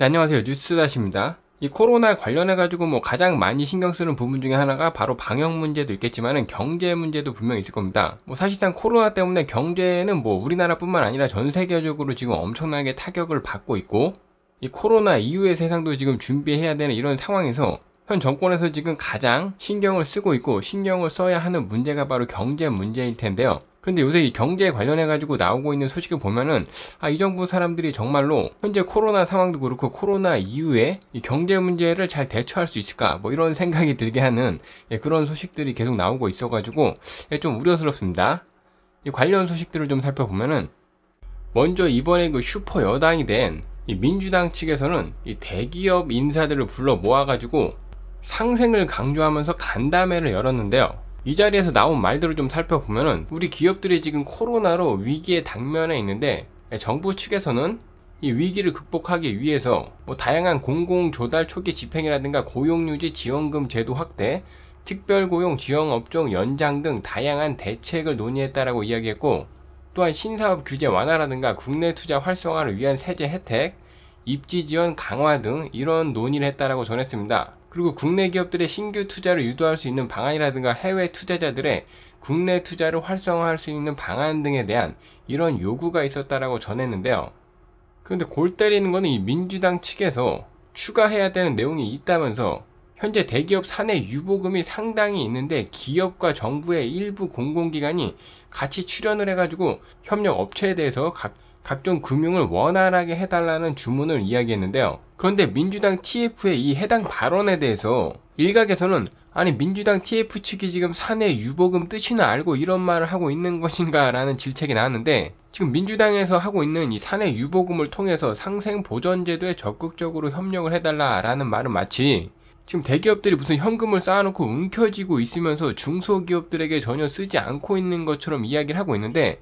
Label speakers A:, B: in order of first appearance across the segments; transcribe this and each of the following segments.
A: 네, 안녕하세요. 뉴스다시입니다. 이 코로나 관련해가지고 뭐 가장 많이 신경 쓰는 부분 중에 하나가 바로 방역 문제도 있겠지만은 경제 문제도 분명히 있을 겁니다. 뭐 사실상 코로나 때문에 경제는 뭐 우리나라뿐만 아니라 전 세계적으로 지금 엄청나게 타격을 받고 있고 이 코로나 이후의 세상도 지금 준비해야 되는 이런 상황에서 현 정권에서 지금 가장 신경을 쓰고 있고 신경을 써야 하는 문제가 바로 경제 문제일 텐데요. 그런데 요새 이 경제에 관련해 가지고 나오고 있는 소식을 보면은 아이 정부 사람들이 정말로 현재 코로나 상황도 그렇고 코로나 이후에 이 경제 문제를 잘 대처할 수 있을까 뭐 이런 생각이 들게 하는 예, 그런 소식들이 계속 나오고 있어 가지고 예, 좀 우려스럽습니다. 이 관련 소식들을 좀 살펴보면은 먼저 이번에 그 슈퍼 여당이 된 이 민주당 측에서는 이 대기업 인사들을 불러 모아가지고 상생을 강조하면서 간담회를 열었는데요. 이 자리에서 나온 말들을 좀 살펴보면은 우리 기업들이 지금 코로나로 위기에 당면해 있는데 정부 측에서는 이 위기를 극복하기 위해서 뭐 다양한 공공조달 초기 집행이라든가 고용유지 지원금 제도 확대, 특별고용 지원업종 연장 등 다양한 대책을 논의했다라고 이야기했고 또한 신사업 규제 완화라든가 국내 투자 활성화를 위한 세제 혜택, 입지 지원 강화 등 이런 논의를 했다라고 전했습니다. 그리고 국내 기업들의 신규 투자를 유도할 수 있는 방안이라든가 해외 투자자들의 국내 투자를 활성화할 수 있는 방안 등에 대한 이런 요구가 있었다라고 전했는데요. 그런데 골 때리는 거는 이 민주당 측에서 추가해야 되는 내용이 있다면서 현재 대기업 사내 유보금이 상당히 있는데 기업과 정부의 일부 공공기관이 같이 출연을 해가지고 협력 업체에 대해서 각 각종 금융을 원활하게 해달라는 주문을 이야기했는데요. 그런데 민주당 TF의 이 해당 발언에 대해서 일각에서는 아니 민주당 TF 측이 지금 사내 유보금 뜻이나 알고 이런 말을 하고 있는 것인가 라는 질책이 나왔는데 지금 민주당에서 하고 있는 이 사내 유보금을 통해서 상생 보전 제도에 적극적으로 협력을 해달라 라는 말은 마치 지금 대기업들이 무슨 현금을 쌓아놓고 움켜쥐고 있으면서 중소기업들에게 전혀 쓰지 않고 있는 것처럼 이야기를 하고 있는데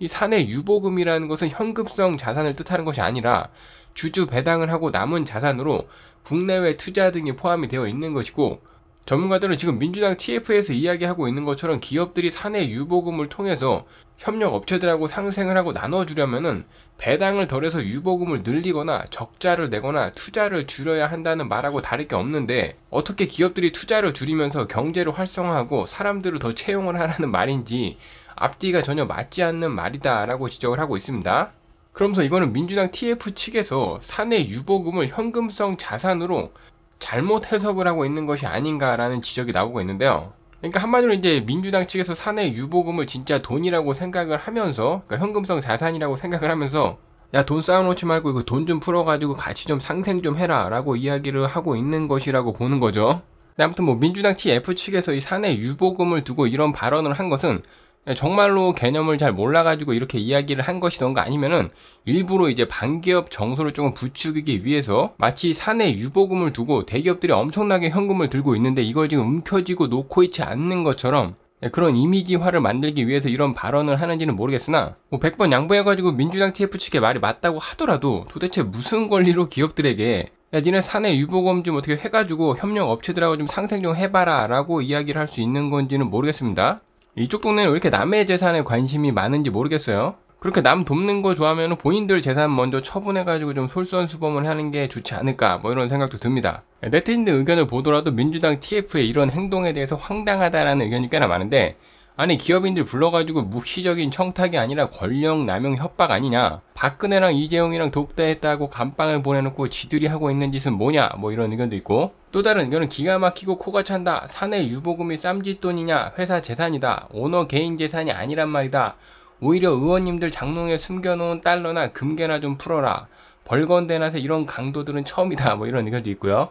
A: 이 사내 유보금이라는 것은 현금성 자산을 뜻하는 것이 아니라 주주 배당을 하고 남은 자산으로 국내외 투자 등이 포함이 되어 있는 것이고 전문가들은 지금 민주당 TF에서 이야기하고 있는 것처럼 기업들이 사내 유보금을 통해서 협력 업체들하고 상생을 하고 나눠주려면은 배당을 덜해서 유보금을 늘리거나 적자를 내거나 투자를 줄여야 한다는 말하고 다를 게 없는데 어떻게 기업들이 투자를 줄이면서 경제를 활성화하고 사람들을 더 채용을 하라는 말인지 앞뒤가 전혀 맞지 않는 말이다라고 지적을 하고 있습니다. 그러면서 이거는 민주당 TF 측에서 사내 유보금을 현금성 자산으로 잘못 해석을 하고 있는 것이 아닌가라는 지적이 나오고 있는데요. 그러니까 한마디로 이제 민주당 측에서 사내 유보금을 진짜 돈이라고 생각을 하면서 그러니까 현금성 자산이라고 생각을 하면서 야돈 쌓아놓지 말고 그돈좀 풀어가지고 같이 좀 상생 좀 해라 라고 이야기를 하고 있는 것이라고 보는 거죠. 아무튼 뭐 민주당 TF 측에서 이 사내 유보금을 두고 이런 발언을 한 것은 예, 정말로 개념을 잘 몰라가지고 이렇게 이야기를 한 것이던가 아니면은 일부러 이제 반기업 정서를 조금 부추기기 위해서 마치 사내 유보금을 두고 대기업들이 엄청나게 현금을 들고 있는데 이걸 지금 움켜쥐고 놓고 있지 않는 것처럼 예, 그런 이미지화를 만들기 위해서 이런 발언을 하는지는 모르겠으나 뭐 100번 양보해가지고 민주당 TF 측의 말이 맞다고 하더라도 도대체 무슨 권리로 기업들에게 야 니네 사내 유보금 좀 어떻게 해가지고 협력 업체들하고 좀 상생 좀 해봐라 라고 이야기를 할 수 있는 건지는 모르겠습니다 이쪽 동네는 왜 이렇게 남의 재산에 관심이 많은지 모르겠어요. 그렇게 남 돕는 거 좋아하면 본인들 재산 먼저 처분해가지고 좀 솔선수범을 하는 게 좋지 않을까 뭐 이런 생각도 듭니다. 네티즌들 의견을 보더라도 민주당 TF의 이런 행동에 대해서 황당하다라는 의견이 꽤나 많은데 아니 기업인들 불러가지고 묵시적인 청탁이 아니라 권력 남용 협박 아니냐 박근혜랑 이재용이랑 독대했다고 감방을 보내놓고 지들이 하고 있는 짓은 뭐냐 뭐 이런 의견도 있고 또 다른 의견은 기가 막히고 코가 찬다 사내 유보금이 쌈짓돈이냐 회사 재산이다 오너 개인 재산이 아니란 말이다 오히려 의원님들 장롱에 숨겨놓은 달러나 금괴나 좀 풀어라 벌건대낮에 이런 강도들은 처음이다 뭐 이런 의견도 있고요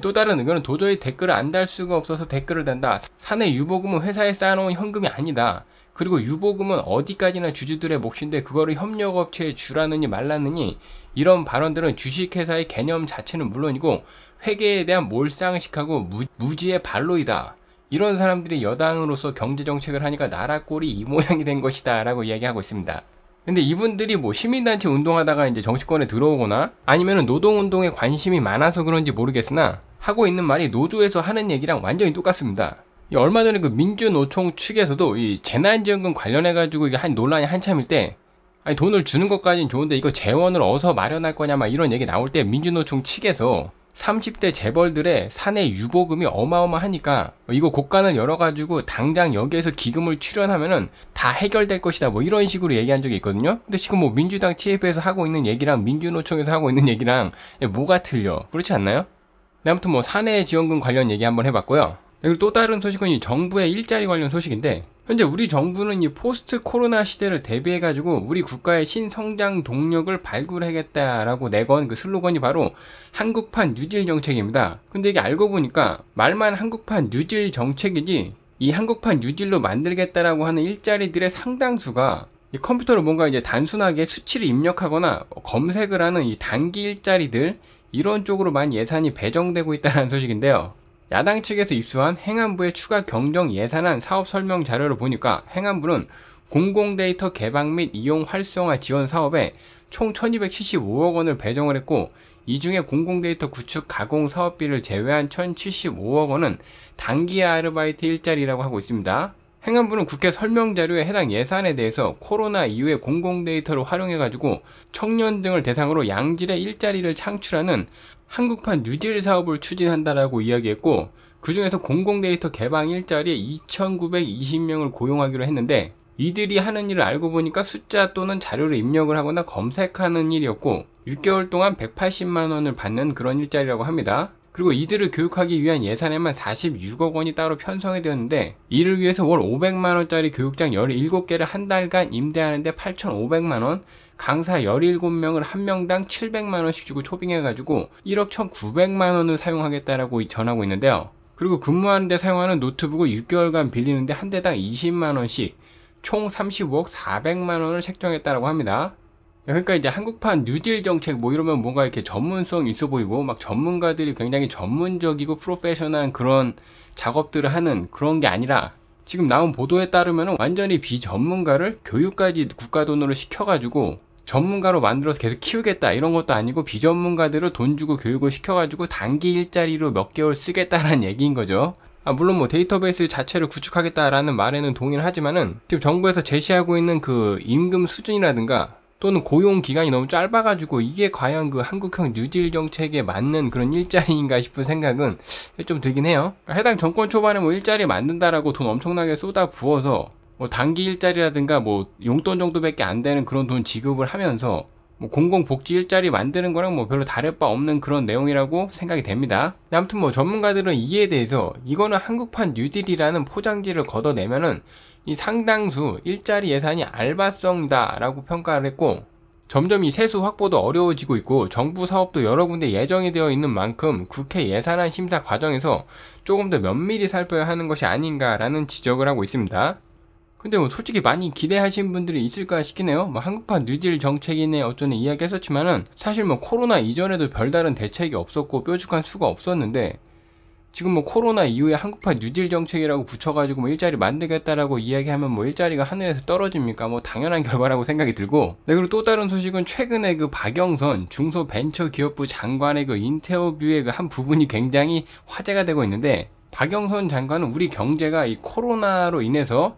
A: 또 다른 의견은 도저히 댓글을 안 달 수가 없어서 댓글을 단다. 사내 유보금은 회사에 쌓아놓은 현금이 아니다. 그리고 유보금은 어디까지나 주주들의 몫인데 그거를 협력업체에 주라느니 말라느니 이런 발언들은 주식회사의 개념 자체는 물론이고 회계에 대한 몰상식하고 무지의 발로이다. 이런 사람들이 여당으로서 경제정책을 하니까 나라 꼴이 이 모양이 된 것이다 라고 이야기하고 있습니다. 근데 이분들이 뭐 시민단체 운동하다가 이제 정치권에 들어오거나 아니면 노동운동에 관심이 많아서 그런지 모르겠으나 하고 있는 말이 노조에서 하는 얘기랑 완전히 똑같습니다. 얼마 전에 그 민주노총 측에서도 이 재난지원금 관련해가지고 이게 한 논란이 한참일 때 아니 돈을 주는 것까지는 좋은데 이거 재원을 어디서 마련할 거냐 막 이런 얘기 나올 때 민주노총 측에서 30대 재벌들의 사내 유보금이 어마어마하니까 이거 고간을 열어가지고 당장 여기에서 기금을 출연하면은 다 해결될 것이다 뭐 이런 식으로 얘기한 적이 있거든요 근데 지금 뭐 민주당 TF에서 하고 있는 얘기랑 민주노총에서 하고 있는 얘기랑 뭐가 틀려 그렇지 않나요? 아무튼 뭐 사내 지원금 관련 얘기 한번 해봤고요 그리고 또 다른 소식은 이 정부의 일자리 관련 소식인데 현재 우리 정부는 이 포스트 코로나 시대를 대비해 가지고 우리 국가의 신성장 동력을 발굴하겠다라고 내건 그 슬로건이 바로 한국판 뉴딜 정책입니다. 근데 이게 알고 보니까 말만 한국판 뉴딜 정책이지 이 한국판 뉴딜로 만들겠다라고 하는 일자리들의 상당수가 컴퓨터로 뭔가 이제 단순하게 수치를 입력하거나 검색을 하는 이 단기 일자리들 이런 쪽으로 만 예산이 배정되고 있다는 소식인데요. 야당 측에서 입수한 행안부의 추가 경정 예산안 사업 설명 자료를 보니까 행안부는 공공데이터 개방 및 이용 활성화 지원 사업에 총 1275억 원을 배정을 했고 이 중에 공공데이터 구축 가공 사업비를 제외한 1075억 원은 단기 아르바이트 일자리라고 하고 있습니다. 행안부는 국회 설명자료에 해당 예산에 대해서 코로나 이후에 공공데이터를 활용해가지고 청년 등을 대상으로 양질의 일자리를 창출하는 한국판 뉴딜 사업을 추진한다라고 이야기했고 그 중에서 공공데이터 개방 일자리에 2,920명을 고용하기로 했는데 이들이 하는 일을 알고 보니까 숫자 또는 자료를 입력을 하거나 검색하는 일이었고 6개월 동안 180만 원을 받는 그런 일자리라고 합니다. 그리고 이들을 교육하기 위한 예산에만 46억 원이 따로 편성이 되었는데 이를 위해서 월 500만 원짜리 교육장 17개를 한 달간 임대하는데 8,500만 원, 강사 17명을 한 명당 700만원씩 주고 초빙해가지고 1억 1900만원을 사용하겠다라고 전하고 있는데요. 그리고 근무하는데 사용하는 노트북을 6개월간 빌리는데 한 대당 20만원씩 총 35억 400만원을 책정했다라고 합니다. 그러니까 이제 한국판 뉴딜 정책 뭐 이러면 뭔가 이렇게 전문성 있어 보이고 막 전문가들이 굉장히 전문적이고 프로페셔널한 그런 작업들을 하는 그런 게 아니라 지금 나온 보도에 따르면 완전히 비전문가를 교육까지 국가 돈으로 시켜가지고 전문가로 만들어서 계속 키우겠다 이런 것도 아니고 비전문가들을 돈 주고 교육을 시켜가지고 단기 일자리로 몇 개월 쓰겠다라는 얘기인 거죠. 아, 물론 뭐 데이터베이스 자체를 구축하겠다라는 말에는 동의를 하지만은 지금 정부에서 제시하고 있는 그 임금 수준이라든가 또는 고용 기간이 너무 짧아가지고 이게 과연 그 한국형 뉴딜 정책에 맞는 그런 일자리인가 싶은 생각은 좀 들긴 해요. 그러니까 해당 정권 초반에 뭐 일자리 만든다라고 돈 엄청나게 쏟아 부어서 뭐 단기 일자리라든가 뭐 용돈 정도밖에 안 되는 그런 돈 지급을 하면서 뭐 공공복지 일자리 만드는 거랑 뭐 별로 다를 바 없는 그런 내용이라고 생각이 됩니다. 아무튼 뭐 전문가들은 이에 대해서 이거는 한국판 뉴딜이라는 포장지를 걷어내면은 이 상당수 일자리 예산이 알바성이다라고 평가를 했고 점점 이 세수 확보도 어려워지고 있고 정부 사업도 여러 군데 예정이 되어 있는 만큼 국회 예산안 심사 과정에서 조금 더 면밀히 살펴야 하는 것이 아닌가라는 지적을 하고 있습니다. 근데 뭐 솔직히 많이 기대하신 분들이 있을까 싶긴해요뭐 한국판 뉴딜 정책이네 어쩌네 이야기 했었지만은 사실 뭐 코로나 이전에도 별다른 대책이 없었고 뾰족한 수가 없었는데 지금 뭐 코로나 이후에 한국판 뉴딜 정책이라고 붙여가지고 뭐 일자리 만들겠다라고 이야기하면 뭐 일자리가 하늘에서 떨어집니까? 뭐 당연한 결과라고 생각이 들고. 네, 그리고 또 다른 소식은 최근에 그 박영선 중소벤처기업부 장관의 그 인터뷰의 그 한 부분이 굉장히 화제가 되고 있는데 박영선 장관은 우리 경제가 이 코로나로 인해서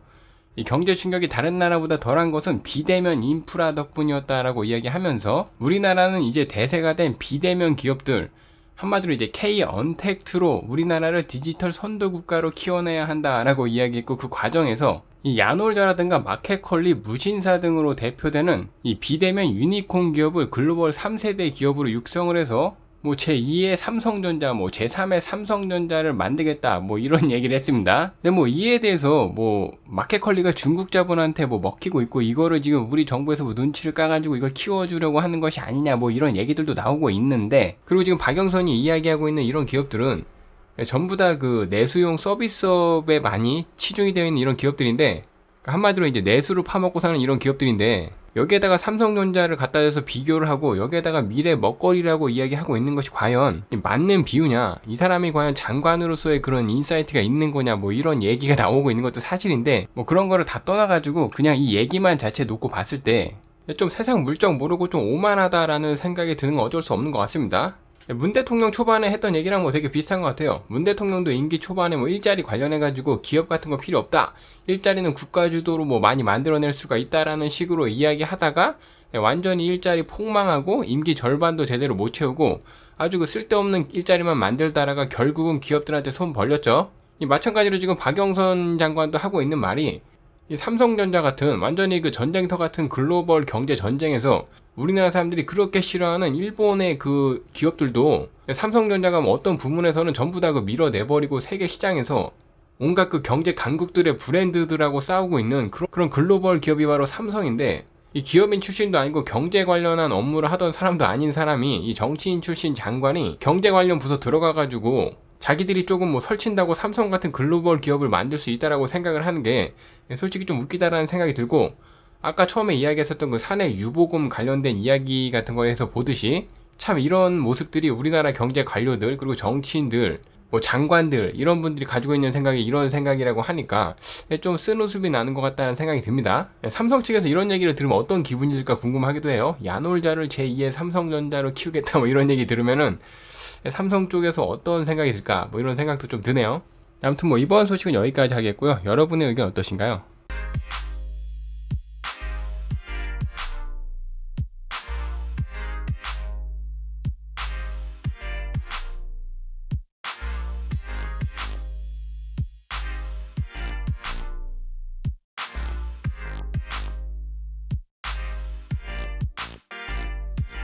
A: 이 경제 충격이 다른 나라보다 덜한 것은 비대면 인프라 덕분이었다라고 이야기하면서 우리나라는 이제 대세가 된 비대면 기업들 한마디로 이제 K 언택트로 우리나라를 디지털 선도 국가로 키워내야 한다라고 이야기했고 그 과정에서 이 야놀자라든가 마켓컬리, 무신사 등으로 대표되는 이 비대면 유니콘 기업을 글로벌 3세대 기업으로 육성을 해서 뭐 제2의 삼성전자, 뭐 제3의 삼성전자를 만들겠다, 뭐 이런 얘기를 했습니다. 근데 뭐 이에 대해서 뭐 마켓컬리가 중국 자본한테 뭐 먹히고 있고 이거를 지금 우리 정부에서 뭐 눈치를 까가지고 이걸 키워주려고 하는 것이 아니냐, 뭐 이런 얘기들도 나오고 있는데 그리고 지금 박영선이 이야기하고 있는 이런 기업들은 전부 다 그 내수용 서비스업에 많이 치중이 되어 있는 이런 기업들인데 그러니까 한마디로 이제 내수로 파먹고 사는 이런 기업들인데 여기에다가 삼성전자를 갖다 대서 비교를 하고 여기에다가 미래 먹거리라고 이야기하고 있는 것이 과연 맞는 비유냐 이 사람이 과연 장관으로서의 그런 인사이트가 있는 거냐 뭐 이런 얘기가 나오고 있는 것도 사실인데 뭐 그런 거를 다 떠나가지고 그냥 이 얘기만 자체 놓고 봤을 때 좀 세상 물정 모르고 좀 오만하다라는 생각이 드는 건 어쩔 수 없는 것 같습니다. 문 대통령 초반에 했던 얘기랑 뭐 되게 비슷한 것 같아요. 문 대통령도 임기 초반에 뭐 일자리 관련해가지고 기업 같은 거 필요 없다. 일자리는 국가주도로 뭐 많이 만들어낼 수가 있다라는 식으로 이야기하다가 완전히 일자리 폭망하고 임기 절반도 제대로 못 채우고 아주 그 쓸데없는 일자리만 만들다가 결국은 기업들한테 손 벌렸죠. 마찬가지로 지금 박영선 장관도 하고 있는 말이 삼성전자 같은 완전히 그 전쟁터 같은 글로벌 경제 전쟁에서 우리나라 사람들이 그렇게 싫어하는 일본의 그 기업들도 삼성전자가 뭐 어떤 부문에서는 전부 다 그 밀어내버리고 세계 시장에서 온갖 그 경제 강국들의 브랜드들하고 싸우고 있는 그런 글로벌 기업이 바로 삼성인데 이 기업인 출신도 아니고 경제 관련한 업무를 하던 사람도 아닌 사람이 이 정치인 출신 장관이 경제 관련 부서 들어가가지고 자기들이 조금 뭐 설친다고 삼성 같은 글로벌 기업을 만들 수 있다라고 생각을 하는 게 솔직히 좀 웃기다라는 생각이 들고 아까 처음에 이야기했었던 그 산의 유보금 관련된 이야기 같은 거에서 보듯이 참 이런 모습들이 우리나라 경제 관료들 그리고 정치인들 뭐 장관들 이런 분들이 가지고 있는 생각이 이런 생각이라고 하니까 좀 쓴웃음이 나는 것 같다는 생각이 듭니다. 네, 삼성 측에서 이런 얘기를 들으면 어떤 기분이 들까 궁금하기도 해요. 야놀자를 제2의 삼성전자로 키우겠다 뭐 이런 얘기 들으면은 네, 삼성 쪽에서 어떤 생각이 들까 뭐 이런 생각도 좀 드네요. 아무튼 뭐 이번 소식은 여기까지 하겠고요. 여러분의 의견 어떠신가요?